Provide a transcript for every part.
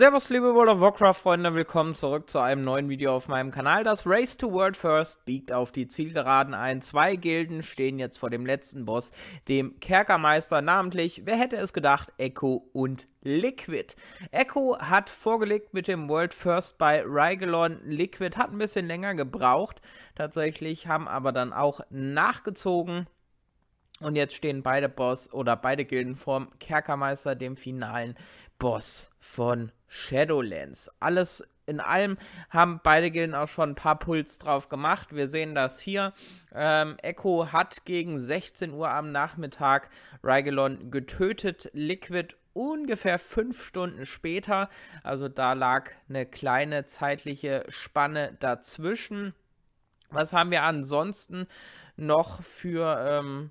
Servus liebe World of Warcraft Freunde, willkommen zurück zu einem neuen Video auf meinem Kanal. Das Race to World First biegt auf die Zielgeraden ein. Zwei Gilden stehen jetzt vor dem letzten Boss, dem Kerkermeister, namentlich, wer hätte es gedacht, Echo und Liquid. Echo hat vorgelegt mit dem World First bei Rigelon. Liquid hat ein bisschen länger gebraucht, tatsächlich, haben aber dann auch nachgezogen. Und jetzt stehen beide Boss oder beide Gilden vorm Kerkermeister, dem finalen Boss von Shadowlands. Alles in allem haben beide Gilden auch schon ein paar Puls drauf gemacht. Wir sehen das hier. Ähm, Echo hat gegen 16 Uhr am Nachmittag Rigelon getötet. Liquid ungefähr fünf Stunden später. Also da lag eine kleine zeitliche Spanne dazwischen. Was haben wir ansonsten noch für ähm,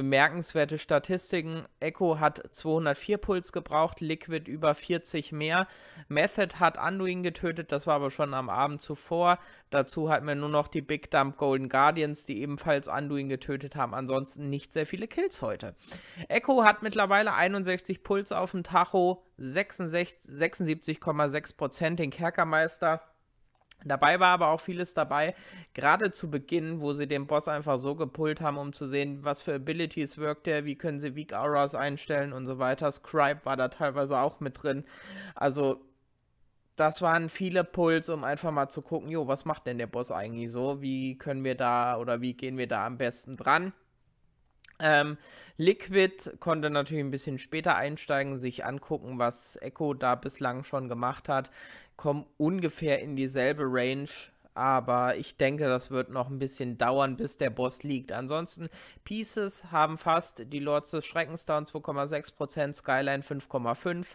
bemerkenswerte Statistiken. Echo hat 204 Puls gebraucht, Liquid über 40 mehr. Method hat Anduin getötet, das war aber schon am Abend zuvor. Dazu hatten wir nur noch die Big Dump Golden Guardians, die ebenfalls Anduin getötet haben. Ansonsten nicht sehr viele Kills heute. Echo hat mittlerweile 61 Puls auf dem Tacho, 76,6% den Kerkermeister. Dabei war aber auch vieles dabei, gerade zu Beginn, wo sie den Boss einfach so gepult haben, um zu sehen, was für Abilities wirkt er, wie können sie Weak Auras einstellen und so weiter. Scribe war da teilweise auch mit drin. Also, das waren viele Puls, um einfach mal zu gucken, jo, was macht denn der Boss eigentlich so? Wie können wir da oder wie gehen wir da am besten dran? Ähm, Liquid konnte natürlich ein bisschen später einsteigen, sich angucken, was Echo da bislang schon gemacht hat, kommen ungefähr in dieselbe Range, aber ich denke, das wird noch ein bisschen dauern, bis der Boss liegt. Ansonsten, Pieces haben fast die Lords des Schreckens down 2,6%, Skyline 5,5%.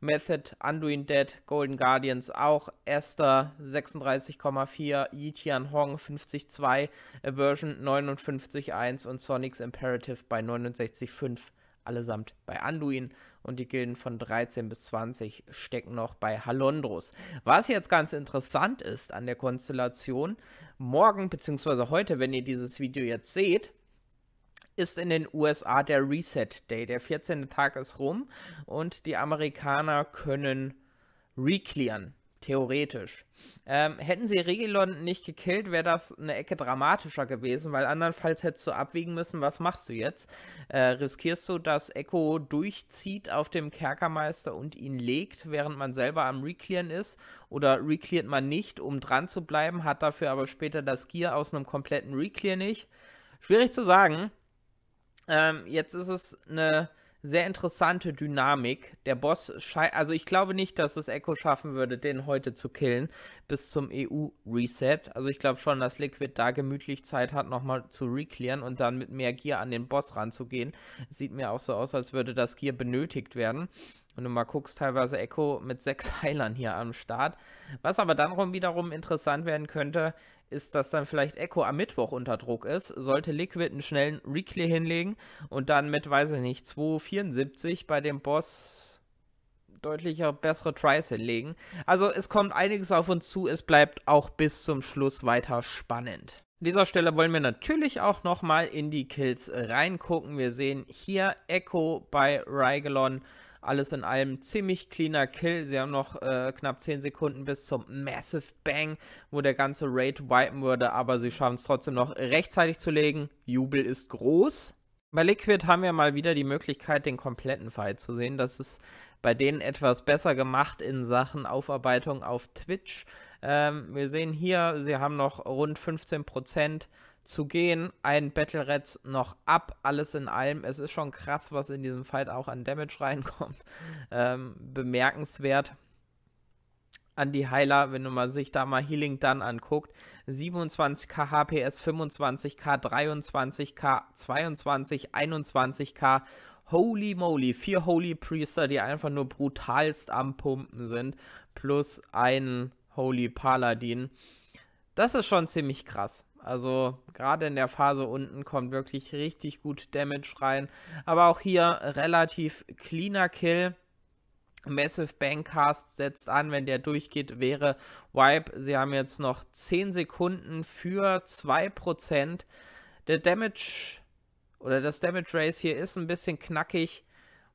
Method, Undoing Dead, Golden Guardians auch, Esther 36,4, Yitian Hong 50,2, Aversion 59,1 und Sonic's Imperative bei 69,5 allesamt bei Anduin und die Gilden von 13 bis 20 stecken noch bei Halondros. Was jetzt ganz interessant ist an der Konstellation, morgen bzw. heute, wenn ihr dieses Video jetzt seht, ist in den USA der Reset Day. Der 14. Tag ist rum und die Amerikaner können reclearen. Theoretisch. Ähm, hätten sie Regelon nicht gekillt, wäre das eine Ecke dramatischer gewesen, weil andernfalls hättest du abwiegen müssen, was machst du jetzt? Äh, riskierst du, dass Echo durchzieht auf dem Kerkermeister und ihn legt, während man selber am Reclearen ist? Oder recleart man nicht, um dran zu bleiben, hat dafür aber später das Gear aus einem kompletten Reclear nicht? Schwierig zu sagen. Ähm, jetzt ist es eine sehr interessante Dynamik. Der Boss scheint, also ich glaube nicht, dass es Echo schaffen würde, den heute zu killen bis zum EU-Reset. Also ich glaube schon, dass Liquid da gemütlich Zeit hat, nochmal zu reclearen und dann mit mehr Gear an den Boss ranzugehen. Sieht mir auch so aus, als würde das Gear benötigt werden. Und du mal guckst, teilweise Echo mit sechs Heilern hier am Start. Was aber dann wiederum interessant werden könnte, ist, dass dann vielleicht Echo am Mittwoch unter Druck ist, sollte Liquid einen schnellen Reclear hinlegen und dann mit, weiß ich nicht, 2,74 bei dem Boss deutlich bessere Tries hinlegen. Also es kommt einiges auf uns zu, es bleibt auch bis zum Schluss weiter spannend. An dieser Stelle wollen wir natürlich auch nochmal in die Kills reingucken. Wir sehen hier Echo bei Rigelon. Alles in allem ziemlich cleaner Kill. Sie haben noch äh, knapp 10 Sekunden bis zum Massive Bang, wo der ganze Raid wipen würde, aber sie schaffen es trotzdem noch rechtzeitig zu legen. Jubel ist groß. Bei Liquid haben wir mal wieder die Möglichkeit, den kompletten Fight zu sehen. Das ist bei denen etwas besser gemacht in Sachen Aufarbeitung auf Twitch. Ähm, wir sehen hier, sie haben noch rund 15% zu gehen. Ein Battle Rats noch ab, alles in allem. Es ist schon krass, was in diesem Fight auch an Damage reinkommt. Ähm, bemerkenswert an die Heiler, wenn man sich da mal Healing dann anguckt. 27k HPS, 25k, 23k, 22, 21k. Holy moly, vier Holy Priester, die einfach nur brutalst am Pumpen sind. Plus ein, Holy Paladin. Das ist schon ziemlich krass. Also gerade in der Phase unten kommt wirklich richtig gut Damage rein. Aber auch hier relativ cleaner Kill. Massive Bankcast setzt an, wenn der durchgeht, wäre Wipe. Sie haben jetzt noch 10 Sekunden für 2%. Der Damage oder das Damage Race hier ist ein bisschen knackig.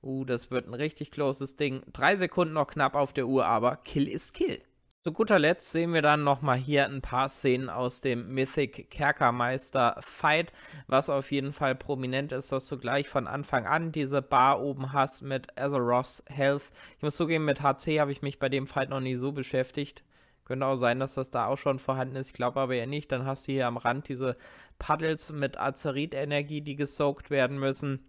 Uh, das wird ein richtig closes Ding. Drei Sekunden noch knapp auf der Uhr, aber Kill ist Kill. Zu guter Letzt sehen wir dann nochmal hier ein paar Szenen aus dem Mythic Kerkermeister Fight, was auf jeden Fall prominent ist, dass du gleich von Anfang an diese Bar oben hast mit Azeroth's Health. Ich muss zugeben, mit HC habe ich mich bei dem Fight noch nie so beschäftigt. Könnte auch sein, dass das da auch schon vorhanden ist. Ich glaube aber eher nicht. Dann hast du hier am Rand diese Puddles mit Azerit-Energie, die gesoakt werden müssen.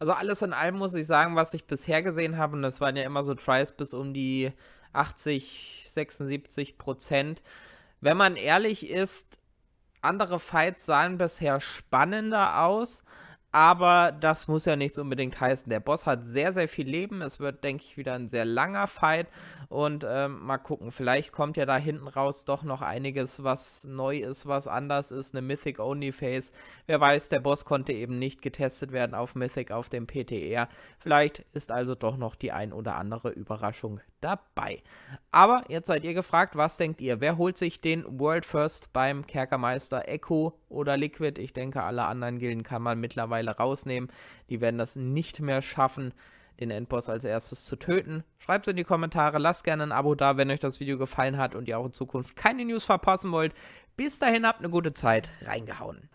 Also alles in allem muss ich sagen, was ich bisher gesehen habe, und das waren ja immer so Tries bis um die 80, 76 Prozent. Wenn man ehrlich ist, andere Fights sahen bisher spannender aus, aber das muss ja nichts unbedingt heißen. Der Boss hat sehr, sehr viel Leben. Es wird, denke ich, wieder ein sehr langer Fight. Und ähm, mal gucken, vielleicht kommt ja da hinten raus doch noch einiges, was neu ist, was anders ist. Eine Mythic Only Phase. Wer weiß, der Boss konnte eben nicht getestet werden auf Mythic, auf dem PTR. Vielleicht ist also doch noch die ein oder andere Überraschung dabei. Aber jetzt seid ihr gefragt, was denkt ihr? Wer holt sich den World First beim Kerkermeister Echo oder Liquid. Ich denke, alle anderen Gilden kann man mittlerweile rausnehmen. Die werden das nicht mehr schaffen, den Endboss als erstes zu töten. Schreibt es in die Kommentare, lasst gerne ein Abo da, wenn euch das Video gefallen hat und ihr auch in Zukunft keine News verpassen wollt. Bis dahin habt eine gute Zeit, reingehauen.